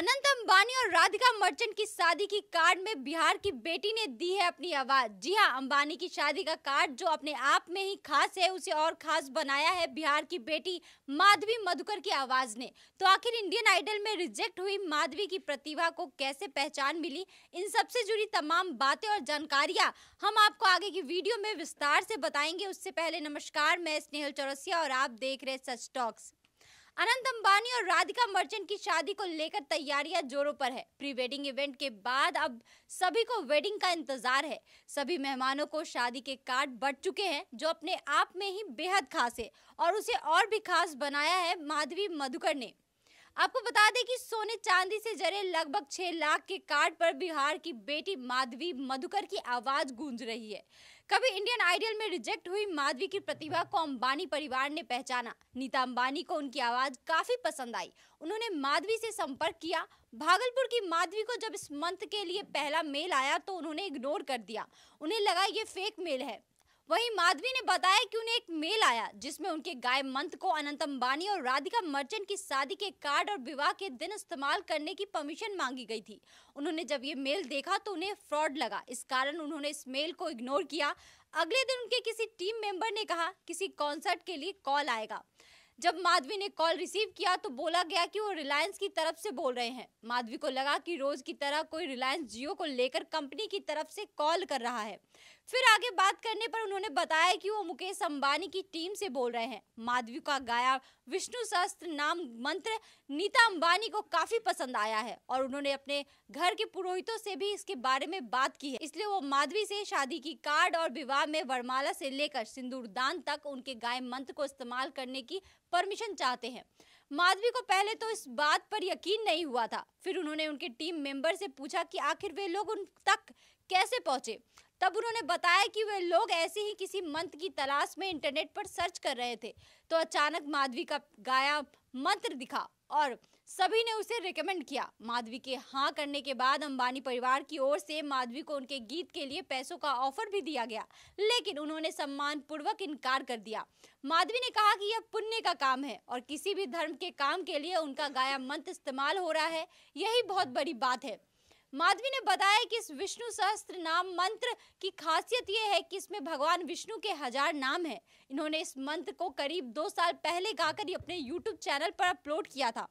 अनंत अंबानी और राधिका मर्चेंट की शादी की कार्ड में बिहार की बेटी ने दी है अपनी आवाज जी हां अंबानी की शादी का कार्ड जो अपने आप में ही खास है उसे और खास बनाया है बिहार की बेटी माधवी मधुकर की आवाज ने तो आखिर इंडियन आइडल में रिजेक्ट हुई माधवी की प्रतिभा को कैसे पहचान मिली इन सबसे जुड़ी तमाम बातें और जानकारियाँ हम आपको आगे की वीडियो में विस्तार से बताएंगे उससे पहले नमस्कार मैं स्नेहल चौरसिया और आप देख रहे सच टॉक्स अनंत अंबानी और राधिका मर्चेंट की शादी को लेकर तैयारियां जोरों पर है प्री वेडिंग इवेंट के बाद अब सभी को वेडिंग का इंतजार है सभी मेहमानों को शादी के कार्ड बट चुके हैं जो अपने आप में ही बेहद खास है और उसे और भी खास बनाया है माधवी मधुकर ने आपको बता दें कि सोने चांदी से जरे लगभग छह लाख के कार्ड पर बिहार की बेटी माधवी मधुकर की आवाज गूंज रही है कभी इंडियन आइडल में रिजेक्ट हुई माधवी की प्रतिभा को अंबानी परिवार ने पहचाना नीता अंबानी को उनकी आवाज काफी पसंद आई उन्होंने माधवी से संपर्क किया भागलपुर की माधवी को जब इस मंथ के लिए पहला मेल आया तो उन्होंने इग्नोर कर दिया उन्हें लगा ये फेक मेल है वहीं माधवी ने बताया कि उन्हें एक मेल आया जिसमें उनके गाय मंत को अनंत अंबानी और राधिका मर्चेंट की शादी के कार्ड और विवाह के दिन इस्तेमाल करने की परमिशन मांगी गई थी उन्होंने जब ये मेल देखा तो उन्हें फ्रॉड लगा इस कारण उन्होंने इस मेल को इग्नोर किया अगले दिन उनके किसी टीम मेंबर ने कहा किसी कॉन्सर्ट के लिए कॉल आएगा जब माधवी ने कॉल रिसीव किया तो बोला गया कि वो रिलायंस की तरफ से बोल रहे हैं माधवी को लगा कि रोज की तरह कोई रिलायंस जियो को लेकर कंपनी की तरफ से कॉल कर रहा है फिर आगे बात करने पर उन्होंने बताया कि वो मुकेश अंबानी की टीम से बोल रहे हैं माधवी का गाया विष्णु शस्त्र नाम मंत्र नीता अंबानी को काफी पसंद आया है और उन्होंने अपने घर के पुरोहितों से भी इसके बारे में बात की है इसलिए वो माधवी से शादी की कार्ड और विवाह में वरमाला से लेकर सिंदूर दान तक उनके गाय मंत्र को इस्तेमाल करने की परमिशन चाहते हैं माधवी को पहले तो इस बात पर यकीन नहीं हुआ था फिर उन्होंने उनके टीम मेंबर से पूछा कि आखिर वे लोग उन तक कैसे पहुंचे तब उन्होंने बताया कि वे लोग ऐसे ही किसी मंत्र की तलाश में इंटरनेट पर सर्च कर रहे थे तो अचानक माधवी का गाया मंत्र दिखा और सभी ने उसे रिकमेंड किया माधवी के हाँ करने के बाद अंबानी परिवार की ओर से माधवी को उनके गीत के लिए पैसों का ऑफर भी दिया गया लेकिन उन्होंने सम्मान पूर्वक इनकार कर दिया माधवी ने कहा कि यह पुण्य का काम है और किसी भी धर्म के काम के लिए उनका गाया मंत्र इस्तेमाल हो रहा है यही बहुत बड़ी बात है माधवी ने बताया कि इस विष्णु सहस्त्र नाम मंत्र की खासियत यह है कि इसमें भगवान विष्णु के हजार नाम है इन्होंने इस मंत्र को करीब दो साल पहले गाकर ही अपने यूट्यूब चैनल पर अपलोड किया था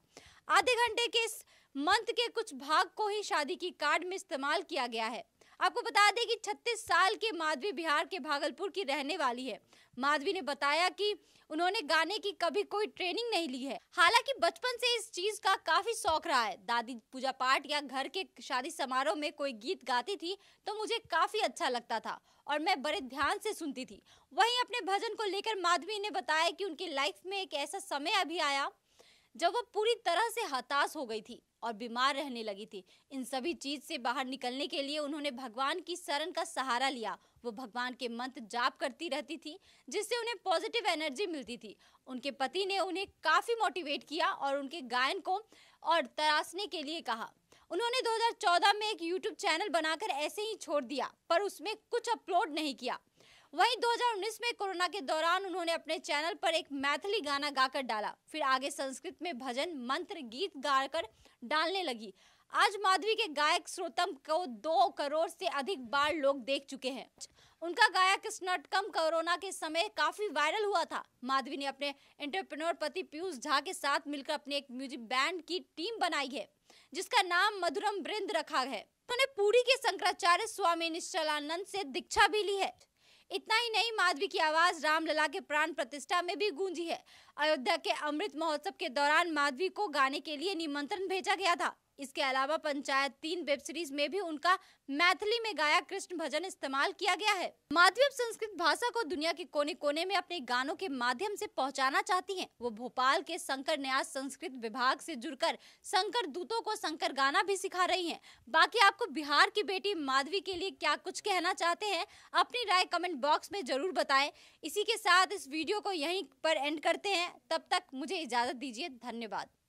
आधे घंटे के इस मंत्र के कुछ भाग को ही शादी की कार्ड में इस्तेमाल किया गया है आपको बता दें कि 36 साल के माधवी बिहार के भागलपुर की रहने वाली है माधवी ने बताया कि उन्होंने गाने की कभी कोई ट्रेनिंग नहीं ली है हालांकि बचपन से इस चीज का काफी शौक रहा है दादी पूजा पाठ या घर के शादी समारोह में कोई गीत गाती थी तो मुझे काफी अच्छा लगता था और मैं बड़े ध्यान से सुनती थी वहीं अपने भजन को लेकर माधवी ने बताया कि उनकी लाइफ में एक ऐसा समय अभी आया जब वो पूरी तरह से हताश हो गई थी और बीमार रहने लगी थी इन सभी चीज से बाहर निकलने के लिए उन्होंने भगवान की शरण का सहारा लिया वो भगवान के मंत्र जाप करती रहती थी जिससे उन्हें पॉजिटिव एनर्जी मिलती थी उनके पति ने उन्हें काफ़ी मोटिवेट किया और उनके गायन को और तराशने के लिए कहा उन्होंने 2014 में एक YouTube चैनल बनाकर ऐसे ही छोड़ दिया पर उसमें कुछ अपलोड नहीं किया वहीं 2019 में कोरोना के दौरान उन्होंने अपने चैनल पर एक मैथिली गाना गाकर डाला फिर आगे संस्कृत में भजन मंत्र गीत गाकर डालने लगी आज माधवी के गायक श्रोतम को दो करोड़ से अधिक बार लोग देख चुके हैं उनका गायक स्नटकम कोरोना के समय काफी वायरल हुआ था माधवी ने अपने एंटरप्रेन्योर पति पीयूष झा के साथ मिलकर अपने एक म्यूजिक बैंड की टीम बनाई है जिसका नाम मधुरम वृंद रखा है उन्होंने पूरी के शंकराचार्य स्वामी निश्चलानंद से दीक्षा भी ली है इतना ही नहीं माधवी की आवाज़ रामलला के प्राण प्रतिष्ठा में भी गूंजी है अयोध्या के अमृत महोत्सव के दौरान माधवी को गाने के लिए निमंत्रण भेजा गया था इसके अलावा पंचायत तीन वेब सीरीज में भी उनका मैथिली में गाया कृष्ण भजन इस्तेमाल किया गया है माधवी संस्कृत भाषा को दुनिया के कोने कोने में अपने गानों के माध्यम से पहुंचाना चाहती हैं। वो भोपाल के शंकर न्यास संस्कृत विभाग से जुड़कर शंकर दूतों को शंकर गाना भी सिखा रही है बाकी आपको बिहार की बेटी माधवी के लिए क्या कुछ कहना चाहते हैं अपनी राय कमेंट बॉक्स में जरूर बताए इसी के साथ इस वीडियो को यही पर एंड करते हैं तब तक मुझे इजाज़त दीजिए धन्यवाद